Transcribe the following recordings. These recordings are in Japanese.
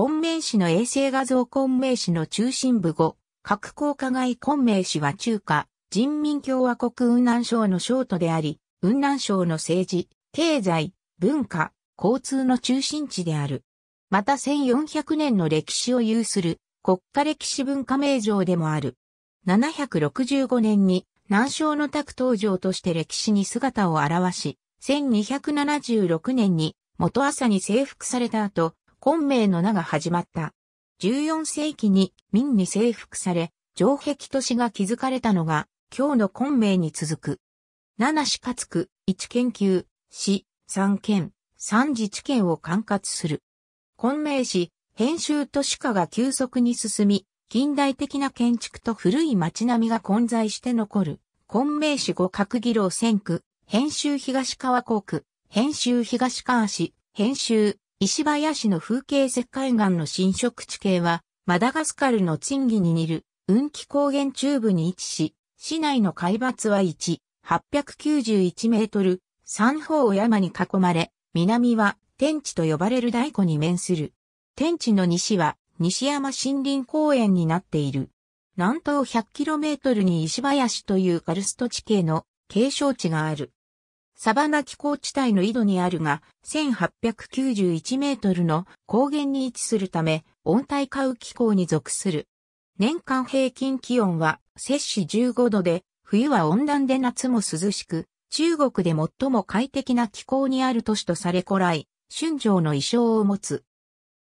昆明市の衛星画像昆明市の中心部後、核高科外昆明市は中華、人民共和国雲南省の省都であり、雲南省の政治、経済、文化、交通の中心地である。また1400年の歴史を有する国家歴史文化名城でもある。765年に南省の卓登場として歴史に姿を現し、1276年に元朝に征服された後、昆明の名が始まった。14世紀に民に征服され、城壁都市が築かれたのが、今日の昆明に続く。七市かつく、一研究、市、三県、三自治県を管轄する。昆明市、編集都市化が急速に進み、近代的な建築と古い街並みが混在して残る、昆明市五角議論線区、編集東川港区、編集東川市、編集石林の風景石灰岩の侵食地形は、マダガスカルの賃ギに似る、雲気高原中部に位置し、市内の海抜は1、891メートル、三方を山に囲まれ、南は天地と呼ばれる大湖に面する。天地の西は西山森林公園になっている。南東1 0 0トルに石林というカルスト地形の継承地がある。サバナ気候地帯の井戸にあるが、1891メートルの高原に位置するため、温帯下雨気候に属する。年間平均気温は摂氏15度で、冬は温暖で夏も涼しく、中国で最も快適な気候にある都市とされ古来、春城の衣装を持つ。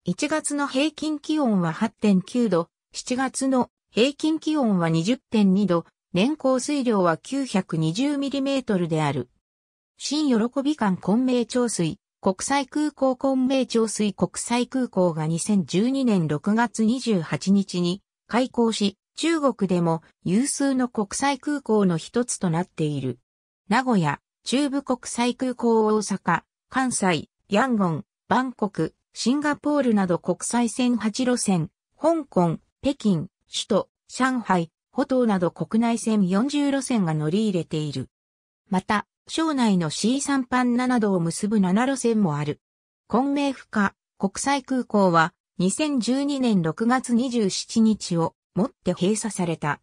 1月の平均気温は8.9度、7月の平均気温は20.2度、年降水量は 920mm である。新喜び館昆明長水、国際空港昆明長水国際空港が2012年6月28日に開港し、中国でも有数の国際空港の一つとなっている。名古屋、中部国際空港大阪、関西、ヤンゴン、バンコク、シンガポールなど国際線8路線、香港、北京、首都、上海、歩島など国内線40路線が乗り入れている。また、省内の C3 パン7度を結ぶ7路線もある。昆明府下国際空港は2012年6月27日をもって閉鎖された。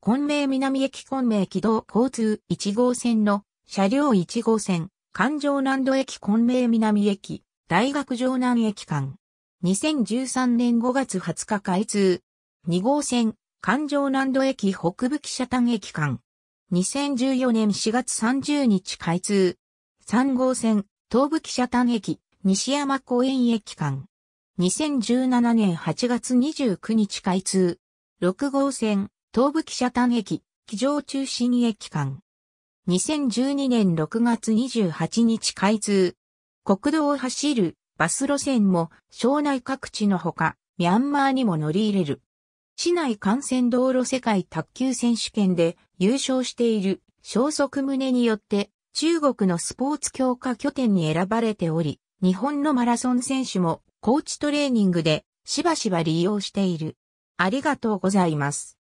昆明南駅昆明軌道交通1号線の車両1号線、環状南道駅昆明南駅、大学城南駅間。2013年5月20日開通。2号線、環状南道駅北部汽車端駅間。2014年4月30日開通。3号線、東武汽車端駅、西山公園駅間。2017年8月29日開通。6号線、東武汽車端駅、非常中心駅間。2012年6月28日開通。国道を走るバス路線も、省内各地のほか、ミャンマーにも乗り入れる。市内幹線道路世界卓球選手権で優勝している消息胸によって中国のスポーツ強化拠点に選ばれており、日本のマラソン選手もコーチトレーニングでしばしば利用している。ありがとうございます。